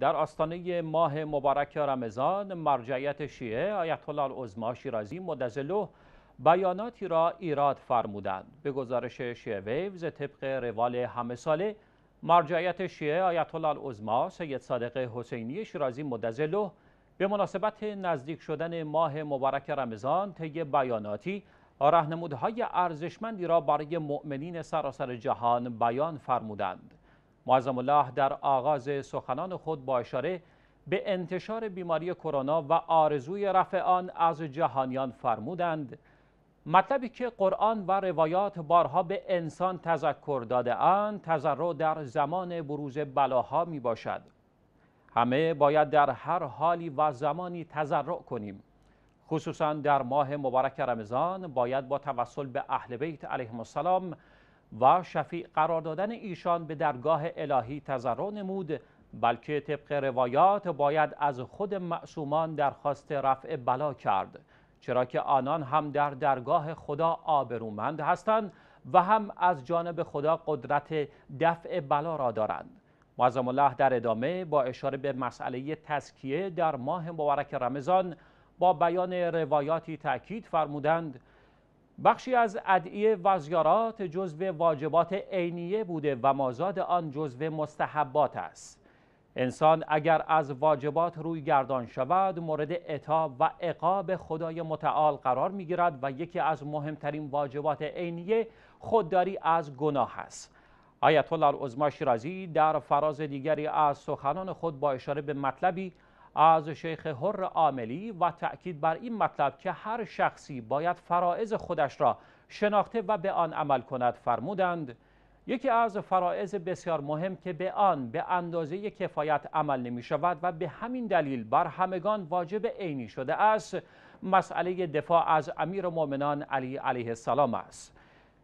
در آستانه ماه مبارک رمضان مرجعیت شیعه آیت الله العظما شیرازی مدزلو بیاناتی را ایراد فرمودند به گزارش شیعه ویوز طبق روال همه ساله مرجعیت شیعه آیت الله سید صادق حسینی شیرازی مدزلو به مناسبت نزدیک شدن ماه مبارک رمضان طی بیاناتی راهنمودهای ارزشمندی را برای مؤمنین سراسر جهان بیان فرمودند معظم الله در آغاز سخنان خود با اشاره به انتشار بیماری کرونا و آرزوی رفع آن از جهانیان فرمودند مطلبی که قرآن و روایات بارها به انسان تذکر داده اند تضرع در زمان بروز بلاها می باشد همه باید در هر حالی و زمانی تذرع کنیم خصوصا در ماه مبارک رمضان باید با توسل به اهل بیت علیهم السلام و شفیع قرار دادن ایشان به درگاه الهی تضرع نمود بلکه طبق روایات باید از خود معصومان درخواست رفع بلا کرد چرا که آنان هم در درگاه خدا آبرومند هستند و هم از جانب خدا قدرت دفع بلا را دارند معظم الله در ادامه با اشاره به مسئله تسکیه در ماه مبارک رمضان با بیان روایاتی تاکید فرمودند بخشی از ادعیه زیارات جزو واجبات عینیه بوده و مازاد آن جزو مستحبات است انسان اگر از واجبات روی گردان شود مورد اطاب و عقاب خدای متعال قرار میگیرد و یکی از مهمترین واجبات عینیه خودداری از گناه است آیت الله العظمی شیرازی در فراز دیگری از سخنان خود با اشاره به مطلبی از شیخ هر عاملی و تأکید بر این مطلب که هر شخصی باید فرائض خودش را شناخته و به آن عمل کند فرمودند یکی از فرائض بسیار مهم که به آن به اندازه کفایت عمل نمی شود و به همین دلیل بر همگان واجب عینی شده است مسئله دفاع از امیر مؤمنان علی علیه السلام است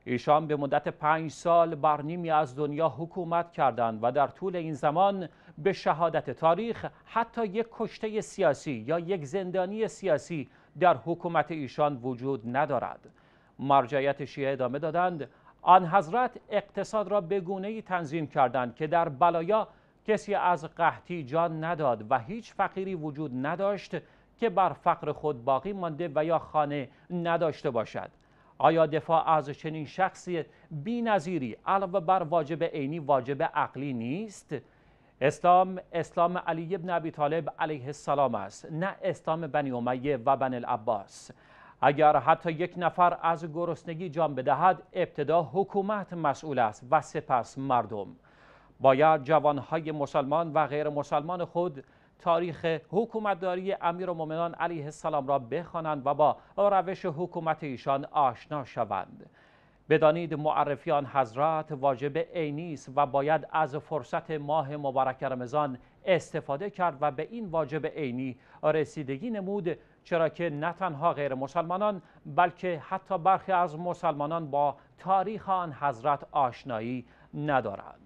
ایشان به مدت پنج سال بر نیمی از دنیا حکومت کردند و در طول این زمان به شهادت تاریخ حتی یک کشته سیاسی یا یک زندانی سیاسی در حکومت ایشان وجود ندارد مرجعیت شیعه ادامه دادند آن حضرت اقتصاد را به گونه‌ای تنظیم کردند که در بلایا کسی از قحطی جان نداد و هیچ فقیری وجود نداشت که بر فقر خود باقی مانده و یا خانه نداشته باشد آیا دفاع از چنین شخصی بی نظیری علاوه بر واجب عینی واجب عقلی نیست؟ اسلام اسلام علی ابن ابی طالب علیه السلام است نه اسلام بنی امیه و بن العباس اگر حتی یک نفر از گرسنگی جان بدهد ابتدا حکومت مسئول است و سپس مردم باید جوانهای مسلمان و غیر مسلمان خود تاریخ حکومتداری امیر علیه السلام را بخوانند و با روش حکومت ایشان آشنا شوند بدانید معرفیان حضرت واجب عینی است و باید از فرصت ماه مبارک رمضان استفاده کرد و به این واجب عینی رسیدگی نمود چرا که نه تنها غیر مسلمانان بلکه حتی برخی از مسلمانان با تاریخ آن حضرت آشنایی ندارند